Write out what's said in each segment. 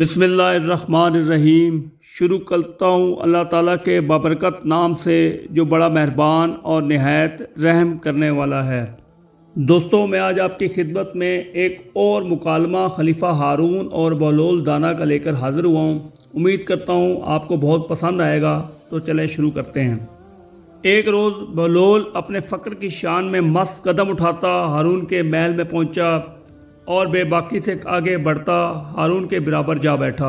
बिसमीम शुरू करता हूँ अल्लाह ताला के बाबरकत नाम से जो बड़ा मेहरबान और नहायत रहम करने वाला है दोस्तों मैं आज आपकी खिदमत में एक और मुकालमा खलीफा हारून और बहलोल दाना का लेकर हाज़िर हुआ हूँ उम्मीद करता हूँ आपको बहुत पसंद आएगा तो चले शुरू करते हैं एक रोज़ बहलोल अपने फ़क्र की शान में मस्त कदम उठाता हारून के महल में पहुँचा और बेबाकी से आगे बढ़ता हारून के बराबर जा बैठा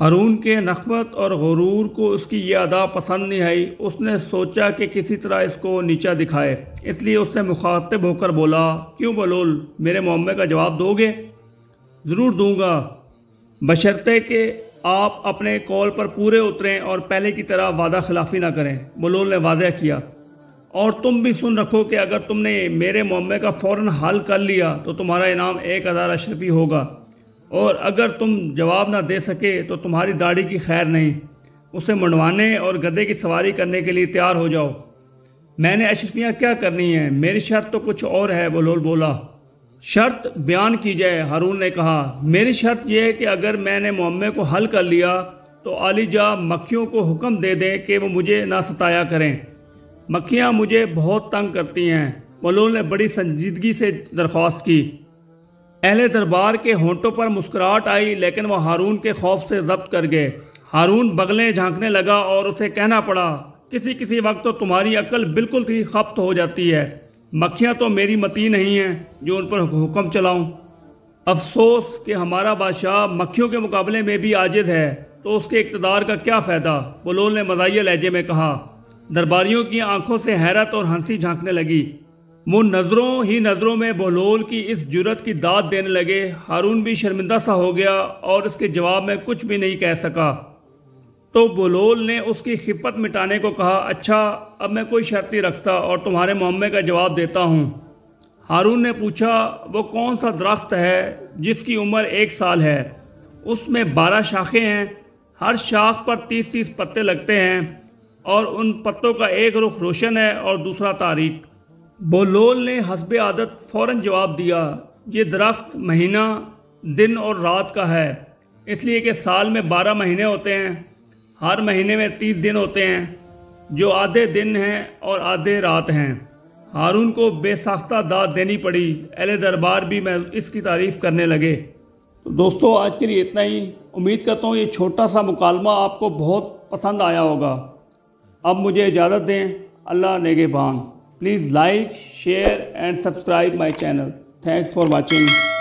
हारून के नखवत और गरूर को उसकी ये अदा पसंद नहीं आई उसने सोचा कि किसी तरह इसको नीचा दिखाए इसलिए उसने मुखातब होकर बोला क्यों बलोल मेरे मामे का जवाब दोगे ज़रूर दूंगा बशर्ते कि आप अपने कॉल पर पूरे उतरें और पहले की तरह वादा खिलाफी ना करें बलोल ने वाजह किया और तुम भी सुन रखो कि अगर तुमने मेरे मामले का फ़ौर हल कर लिया तो तुम्हारा इनाम एक हज़ार अशरफी होगा और अगर तुम जवाब ना दे सके तो तुम्हारी दाढ़ी की खैर नहीं उसे मंडवाने और गधे की सवारी करने के लिए तैयार हो जाओ मैंने अशरफियाँ क्या करनी हैं मेरी शर्त तो कुछ और है बलोल बोला शर्त बयान की जाए हारून ने कहा मेरी शर्त यह है कि अगर मैंने मामे को हल कर लिया तो आलिजा मक्खियों को हुक्म दे दें कि वो मुझे ना सताया करें मक्खियाँ मुझे बहुत तंग करती हैं मलोल ने बड़ी संजीदगी से दरख्वास्त की अहले दरबार के होंठों पर मुस्कुराहट आई लेकिन वह हारून के खौफ से जब्त कर गए हारून बगलें झांकने लगा और उसे कहना पड़ा किसी किसी वक्त तो तुम्हारी अक्ल बिल्कुल ही खप्त हो जाती है मक्खियाँ तो मेरी मती नहीं हैं जो उन पर हुक्म चलाऊँ अफसोस कि हमारा बादशाह मक्खियों के मुकाबले में भी आजिज़ है तो उसके इकतदार का क्या फ़ायदा बलोल ने मजाही लहजे में कहा दरबारियों की आंखों से हैरत और हंसी झांकने लगी वो नज़रों ही नज़रों में बहलोल की इस जुरत की दाद देने लगे हारून भी शर्मिंदा सा हो गया और इसके जवाब में कुछ भी नहीं कह सका तो बलोल ने उसकी खिफत मिटाने को कहा अच्छा अब मैं कोई शर्त नहीं रखता और तुम्हारे मामे का जवाब देता हूँ हारून ने पूछा वो कौन सा दरख्त है जिसकी उम्र एक साल है उसमें बारह शाखें हैं हर शाख पर तीस तीस पत्ते लगते हैं और उन पत्तों का एक रुख रोशन है और दूसरा तारीख बोलोल ने हसब आदत फ़ौर जवाब दिया ये दरख्त महीना दिन और रात का है इसलिए कि साल में बारह महीने होते हैं हर महीने में तीस दिन होते हैं जो आधे दिन हैं और आधे रात हैं हारून को बेसाख्ता दाद देनी पड़ी अहले दरबार भी मैं इसकी तारीफ़ करने लगे तो दोस्तों आज के लिए इतना ही उम्मीद करता हूँ ये छोटा सा मुकालमा आपको बहुत पसंद आया होगा अब मुझे इजाज़त दें अल्लाह नेगेबान please like share and subscribe my channel thanks for watching